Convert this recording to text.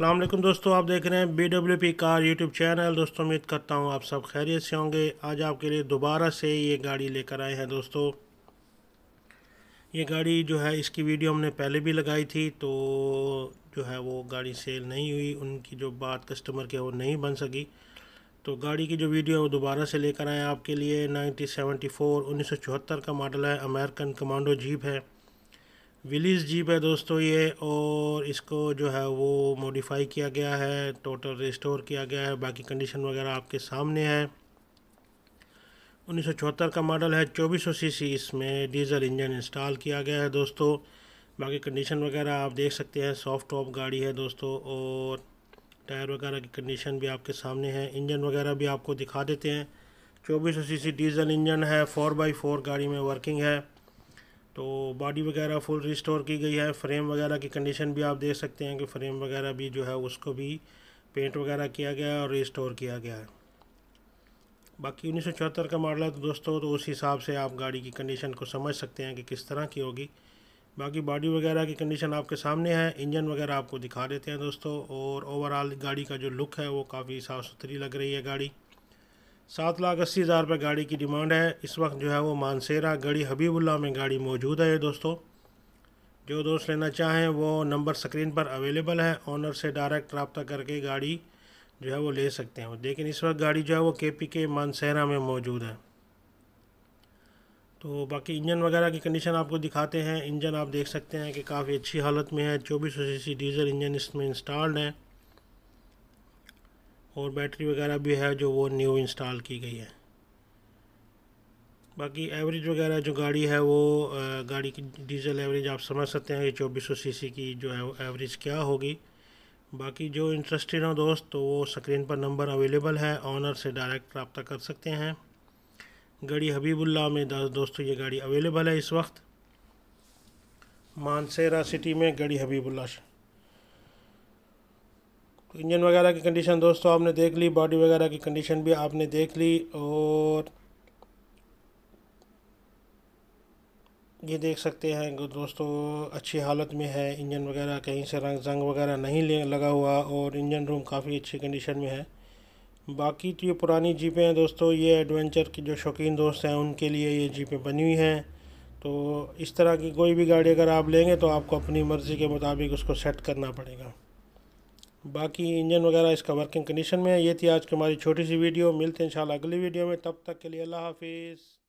अल्लाम दोस्तों आप देख रहे हैं B W P car YouTube channel दोस्तों उम्मीद करता हूँ आप सब खैरियत से होंगे आज आपके लिए दोबारा से ये गाड़ी लेकर आए हैं दोस्तों ये गाड़ी जो है इसकी वीडियो हमने पहले भी लगाई थी तो जो है वो गाड़ी सेल नहीं हुई उनकी जो बात कस्टमर की वो नहीं बन सकी तो गाड़ी की जो वीडियो है वो दोबारा से लेकर आए आपके लिए नाइनटीन सेवेंटी फोर उन्नीस सौ चौहत्तर का मॉडल है अमेरिकन कमांडो जीप है विलीज जीप है दोस्तों ये और इसको जो है वो मॉडिफाई किया गया है टोटल रिस्टोर किया गया है बाकी कंडीशन वगैरह आपके सामने है उन्नीस का मॉडल है 2400 सीसी इसमें डीज़ल इंजन इंस्टॉल किया गया है दोस्तों बाकी कंडीशन वगैरह आप देख सकते हैं सॉफ्ट टॉप गाड़ी है दोस्तों और टायर वगैरह की कंडीशन भी आपके सामने है इंजन वगैरह भी आपको दिखा देते हैं 2400 सीसी डीज़ल इंजन है 4x4 गाड़ी में वर्किंग है तो बॉडी वगैरह फुल रिस्टोर की गई है फ्रेम वगैरह की कंडीशन भी आप देख सकते हैं कि फ्रेम वगैरह भी जो है उसको भी पेंट वगैरह किया गया है और रिस्टोर किया गया है बाकी उन्नीस का मॉडल है तो दोस्तों तो उस हिसाब से आप गाड़ी की कंडीशन को समझ सकते हैं कि किस तरह की होगी बाकी बॉडी वगैरह की कंडीशन आपके सामने है इंजन वगैरह आपको दिखा देते हैं दोस्तों और ओवरऑल गाड़ी का जो लुक है वो काफ़ी साफ़ सुथरी लग रही है गाड़ी सात लाख अस्सी हज़ार रुपये गाड़ी की डिमांड है इस वक्त जो है वो मानसेरा गड़ी हबीबुल्ला में गाड़ी मौजूद है दोस्तों जो दोस्त लेना चाहें वो नंबर स्क्रीन पर अवेलेबल है ऑनर से डायरेक्ट रबता करके गाड़ी जो है वो ले सकते हैं लेकिन इस वक्त गाड़ी जो है वो के पी के मानसहरा में मौजूद है तो बाकी इंजन वगैरह की कंडीशन आपको दिखाते हैं इंजन आप देख सकते हैं कि काफ़ी अच्छी हालत में है चौबीस सौ सी डीज़ल इंजन इसमें इंस्टॉल्ड है और बैटरी वगैरह भी है जो वो न्यू इंस्टॉल की गई है बाकी एवरेज वगैरह जो गाड़ी है वो गाड़ी की डीजल एवरेज आप समझ सकते हैं कि चौबीस सौ सी की जो है एवरेज क्या होगी बाकी जो इंटरेस्टेड हो दोस्त तो वो स्क्रीन पर नंबर अवेलेबल है ऑनर से डायरेक्ट रबता कर सकते हैं गाड़ी हबीबुल्ला में दोस्तों ये गाड़ी अवेलेबल है इस वक्त मानसेरा सिटी में गड़ी हबीबुल्ला इंजन वगैरह की कंडीशन दोस्तों आपने देख ली बॉडी वगैरह की कंडीशन भी आपने देख ली और ये देख सकते हैं दोस्तों अच्छी हालत में है इंजन वगैरह कहीं से रंग जंग वगैरह नहीं लगा हुआ और इंजन रूम काफ़ी अच्छी कंडीशन में है बाकी तो ये पुरानी जीपें हैं दोस्तों ये एडवेंचर के जो शौकीन दोस्त हैं उनके लिए ये जीपें बनी हुई हैं तो इस तरह की कोई भी गाड़ी अगर आप लेंगे तो आपको अपनी मर्ज़ी के मुताबिक उसको सेट करना पड़ेगा बाकी इंजन वगैरह इसका वर्किंग कंडीशन में है ये थी आज की हमारी छोटी सी वीडियो मिलते हैं इंशाल्लाह अगली वीडियो में तब तक के लिए अल्लाह हाफिज़